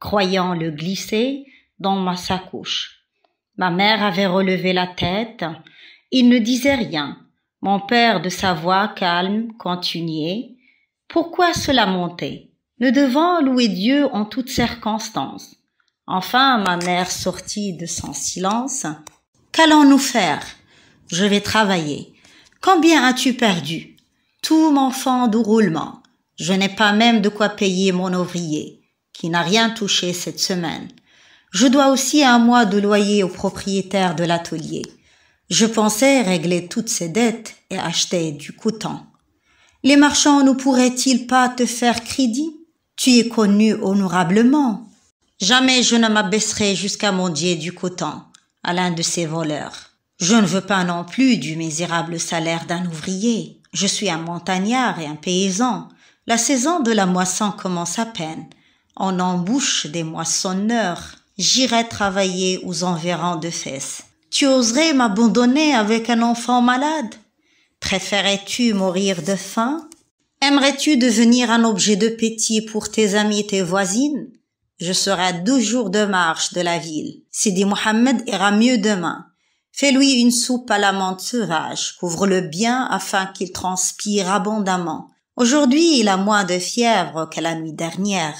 croyant le glisser dans ma sacoche. Ma mère avait relevé la tête. Il ne disait rien. Mon père, de sa voix calme, continuait. Pourquoi cela monter Nous devons louer Dieu en toutes circonstances. Enfin, ma mère sortit de son silence. Qu'allons-nous faire Je vais travailler. Combien as-tu perdu Tout mon fonds de roulement. Je n'ai pas même de quoi payer mon ouvrier qui n'a rien touché cette semaine. Je dois aussi un mois de loyer au propriétaire de l'atelier. Je pensais régler toutes ces dettes et acheter du coton. Les marchands ne pourraient-ils pas te faire crédit Tu es connu honorablement. Jamais je ne m'abaisserai jusqu'à mendier du coton à l'un de ces voleurs. Je ne veux pas non plus du misérable salaire d'un ouvrier. Je suis un montagnard et un paysan. La saison de la moisson commence à peine. En embouche des moissonneurs. J'irai travailler aux environs de fesses. Tu oserais m'abandonner avec un enfant malade Préférais-tu mourir de faim Aimerais-tu devenir un objet de pitié pour tes amis et tes voisines Je serai à deux jours de marche de la ville. Sidi Mohammed ira mieux demain. Fais-lui une soupe à la menthe sauvage, couvre-le bien afin qu'il transpire abondamment. Aujourd'hui, il a moins de fièvre que la nuit dernière.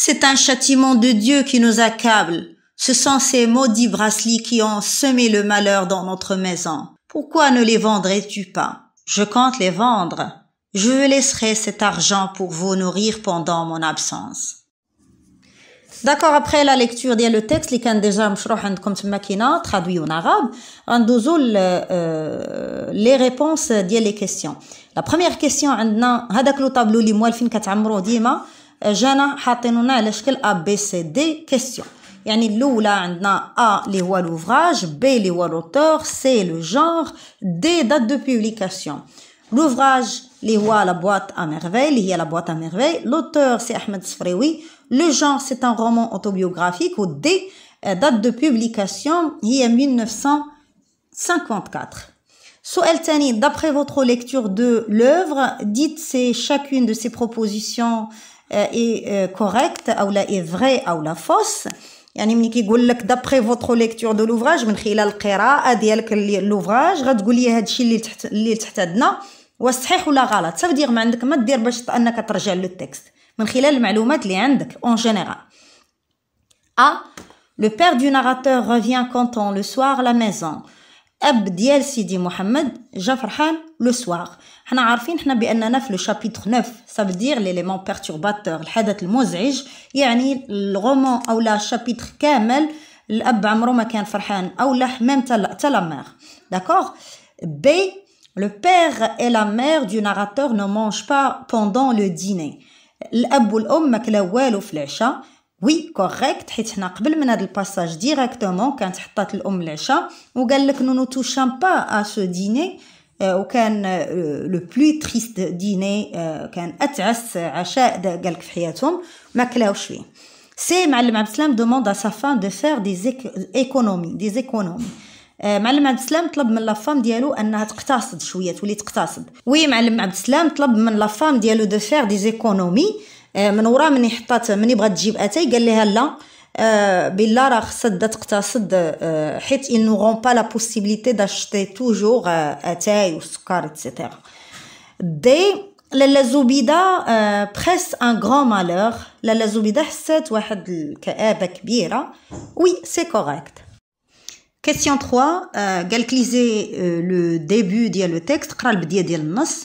C'est un châtiment de Dieu qui nous accable. Ce sont ces maudits bracelets qui ont semé le malheur dans notre maison. Pourquoi ne les vendrais-tu pas Je compte les vendre. Je laisserai cet argent pour vous nourrir pendant mon absence. D'accord, après la lecture ديال لو تيكست اللي كان ديجا مشروح عندكم تما traduit ترادوي اون عرب غندوزو les réponses, ديال les questions. questions. première question. عندنا هذاك لو jana, Hatenuna nous à A B C D question. y'a l'oula, A, l'ouvrage, B, l'auteur, C, le genre, D, date de publication. l'ouvrage, c'est à la boîte à merveille, il y la boîte à merveille. l'auteur, c'est Ahmed Sfrewi, le genre, c'est un roman autobiographique, ou D, euh, date de publication, il y a 1954. So d'après votre lecture de l'œuvre, dites c'est chacune de ces propositions اي كوريكت او لا اي فري او لا فوس يعني ملي كيقول لك دابري فوتر ليكتور دو لوفراج من خلال القراءه ديالك لوفراج غتقول لي هادشي اللي تحت اللي تحت عندنا صحيح ولا غلط دير ما عندك ما دير باش انك ترجع لو تيكست من خلال المعلومات اللي عندك اون جينيرال ا لو بير دو ناراتور ريفيان كونتون لو سوار لا ميزون اب ديال سيدي محمد جا فرحان لو سواغ حنا عارفين حنا باننا في لو شابيتر 9 سابدير دير ليليمون بيرتورباتور الحدث المزعج يعني الغومون او لا شابيتر كامل الاب عمرو ما كان فرحان او لا حمام تا لا مير داكوغ بي لو بير اي لا مير دو ناراتور نو مونج با بوندون لو ديني الاب والام ما كلاو والو في العشاء وي كوريكت حيت حنا قبل من هذا الباساج ديريكتومون كانت حطات الام العشاء وقال لك نو نو شامبا با ا سو ديني وكان لو بلو تريست ديني كان اتعس عشاء قال لك في حياتهم ما كلاوش فيه سي معلم عبد السلام دوموند ا سافان دو فير دي ايكونومي دي زيكونومي معلم عبد السلام طلب من لافام ديالو انها تقتصد شويه تولي تقتصد وي معلم عبد السلام طلب من لافام ديالو دو فير دي زيكونومي آه، من ورا مني حطات مني بغات تجيب اتاي قال لها لا آه، بالله راه خصها تبدا تقتصد آه، حيت ان nous با لا بوسيبيليتي داشتي توجور اتاي وسكر اتسيتيرا دي لالا زبيده بريس ان غران مالور لالا زبيده حسات واحد الكآبه كبيره وي سي كوريكت كيسيون 3 قالك ليزي لو ديبي ديال لو تيكست قرا البديه ديال النص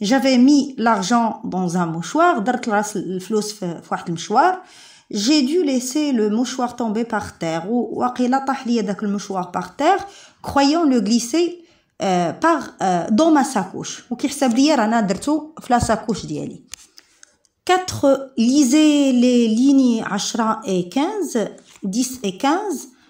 j'avais mis l'argent dans un mouchoir, j'ai dû laisser le mouchoir tomber par terre ou le mouchoir par terre, croyant le glisser euh, par euh, dans ma sacoche. Ou la sacoche d'yali. 4 lisez les lignes 10 et 15, 10 et 15.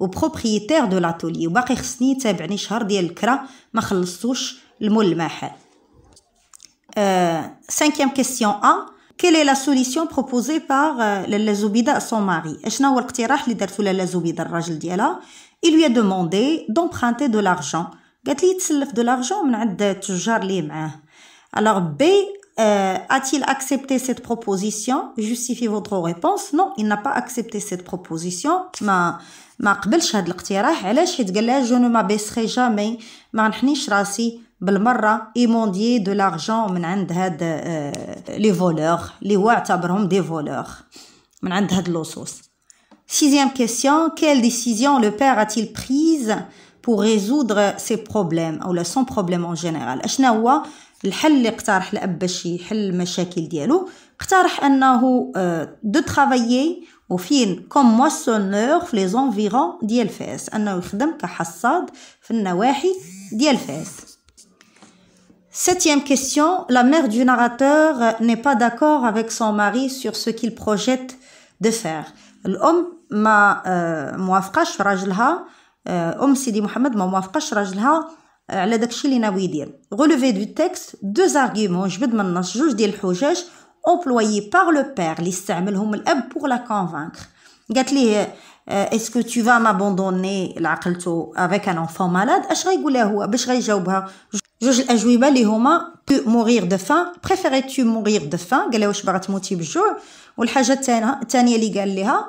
وبروبريتير دو لاتولي وباقي خصني يتابعني شهر ديال الكرا ما خلصتوش المول المحل euh, cinquième question A ا est la solution proposée par Lalla euh, Zoubida à son هو الاقتراح اللي دارتو لالا زوبيدا الراجل ديالها il lui a demandé d'emprunter de l'argent قالت لي يتسلف دو لارجون من عند التجار اللي معاه الوغ بي Euh, a-t-il accepté cette proposition? Justifiez votre réponse. Non, il n'a pas accepté cette proposition. Ma, ma, kbelch had l'aktirah. Alla, je, et je ne m'abaisserai jamais. Ma, n'hini, shrazi, bel marra, et de l'argent, men'ind had, euh, les voleurs. Les wartabrhum des voleurs. M'ind had voleurs. Sixième question. Quelle décision le père a-t-il prise pour résoudre ses problèmes, ou là, son problème en général? Achna الحل اللي اقترح الاب باش يحل المشاكل ديالو اقترح انه دو ترافايي وفين كوم موسونور في لي زونفيرون ديال فاس انه يخدم كحصاد في النواحي ديال فاس Septième question, la mère du narrateur n'est pas d'accord avec son mari sur ce qu'il projette de faire. L'homme m'a الأم ما موافقاش راجلها أم سيدي محمد ما موافقاش راجلها على داكشي اللي ناوي يدير relevé دو تيكست دو arguments جبد من النص جوج ديال الحجج employés بار لو بير اللي استعملهم الاب pour la convaincre قالت ليه est-ce que tu vas m'abandonner لعقلته avec un enfant malade اش غيقول هو باش غيجاوبها جوج الاجوبه اللي هما مورير دو فان بريفيري تو مورير دو فان قال لها واش باغا تموتي بالجوع والحاجه الثانيه اللي قال ليها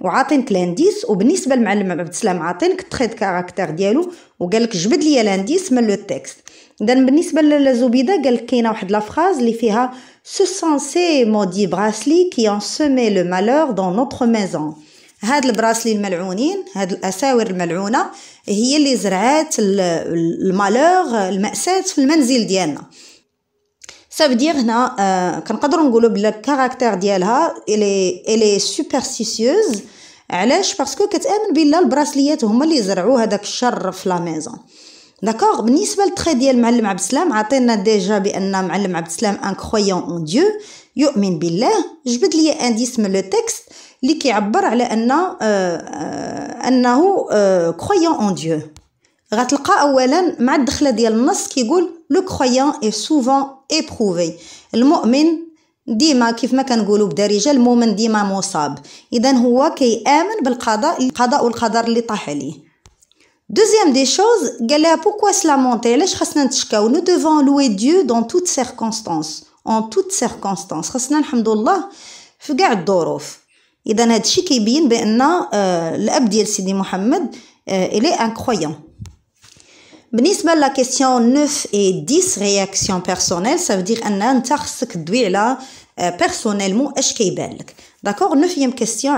وعاطينك لانديس وبالنسبه للمعلم عبد السلام عاطينك تريد كاركتر ديالو وقال لك جبد ليا لانديس من لو تيكست اذا بالنسبه لزبيده قال لك كاينه واحد لافراز اللي فيها سو سانسي مودي براسلي كي اون سومي لو مالور دون نوتر ميزون هاد البراسلي الملعونين هاد الاساور الملعونه هي اللي زرعات المالور الماساه في المنزل ديالنا سافدير هنا آه كنقدروا نقولوا بلا الكاركتير ديالها الي الي سوبرستيسيوز علاش باسكو كتامن بلا البراسليات هما اللي زرعوا هذاك الشر في لا ميزون داكوغ بالنسبه للتخي ديال المعلم عبد السلام عطينا ديجا بان معلم عبد السلام ان كرويون اون ديو يؤمن بالله جبد لي انديس من لو تيكست اللي كيعبر على ان آه آه انه كرويون اون ديو غتلقى اولا مع الدخله ديال النص كيقول لو كرويان اي سوفون ايبروفي المؤمن ديما كيف ما كنقولوا بدارجه المؤمن ديما مصاب اذا هو كيامن بالقضاء القضاء والقدر اللي طاح عليه Deuxième des choses, قال لها se سلامونتي علاش خاصنا نتشكاو نو دوفون لوي ديو دون توت سيركونستانس اون توت سيركونستانس خاصنا الحمد لله في كاع الظروف اذا هذا الشيء كيبين بان آه، الاب ديال سيدي محمد الي ان كرويان la question 9 et 10, réaction personnelle, ça veut dire un intarcèque duela personnellement, est-ce que D'accord, neuvième question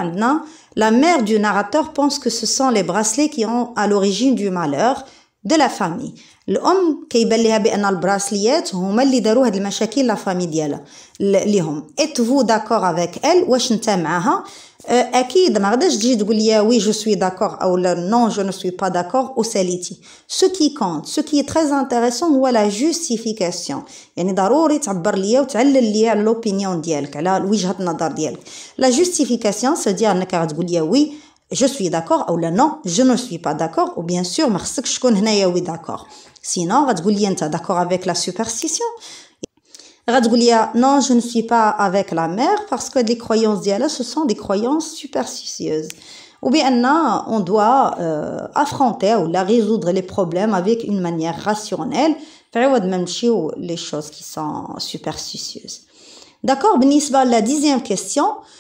la mère du narrateur pense que ce sont les bracelets qui ont à l'origine du malheur. دو لا فامي الام كيبان ليها بان البراسليات هما اللي داروا هاد المشاكل لا فامي ديالها ليهم ات فو داكور افيك ال واش انت معاها اكيد ما غاداش تجي تقول لي وي جو سوي داكور او لا نون جو نو سوي با داكور ساليتي سو كي كونت سو كي تري انتريسون هو لا جوستيفيكاسيون يعني ضروري تعبر ليا وتعلل ليا على لوبينيون ديالك على وجهه النظر ديالك لا جوستيفيكاسيون سو ديال انك غتقول لي وي je suis d'accord ou là non je ne suis pas d'accord ou bien sûr je que je connais, oui d'accord. Sinon, sinon avec la d'accord avec la superstition? non je ne suis pas avec la mère parce que les croyances ديالها ce sont des croyances superstitieuses ou bien on doit euh, affronter ou la résoudre les problèmes avec une manière rationnelle faire ما les choses qui sont superstitieuses d'accord la dixième question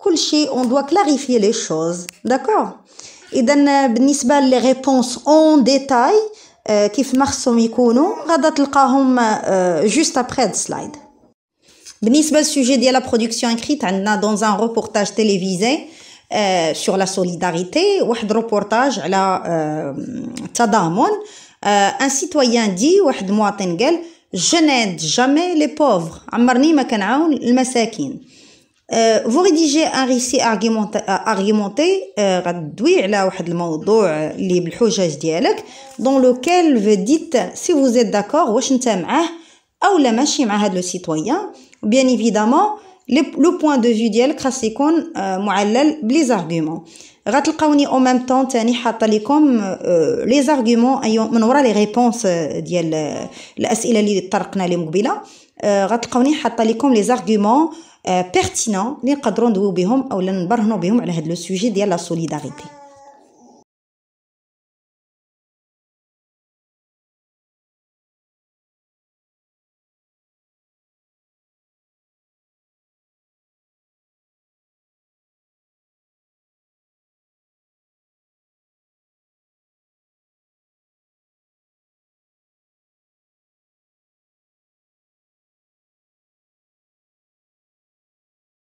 Kolche, on doit clarifier les choses, d'accord? Et donne les réponses en détail. Kif marso mikono? Radat el karam juste après le slide. Benisbal sujet d'y la production écrite, Anna, dans un reportage télévisé sur la solidarité. Ou un reportage, la tadamon. Un citoyen dit, ou un de moi je n'aide jamais les pauvres. Amarni me kenoun le masakin. فو ريديجي ان ريسي ارغيمونتي غدوي على واحد الموضوع اللي بالحجج ديالك دون لوكيل فديت سي فوز ات داكور واش نتا معاه او لا ماشي مع هاد لو سيتويان بيان ايفيدامون لو بوين دو في ديالك خاص يكون معلل بلي زارغومون غتلقاوني او ميم طون تاني حاطه لكم لي زارغومون من ورا لي ريبونس ديال الاسئله اللي طرقنا لهم قبيله آه، غتلقاوني حاطه لكم لي زارغومون بيرتينون آه، اللي نقدروا ندويو بهم اولا نبرهنوا بهم على هذا لو سوجي ديال لا سوليداريتي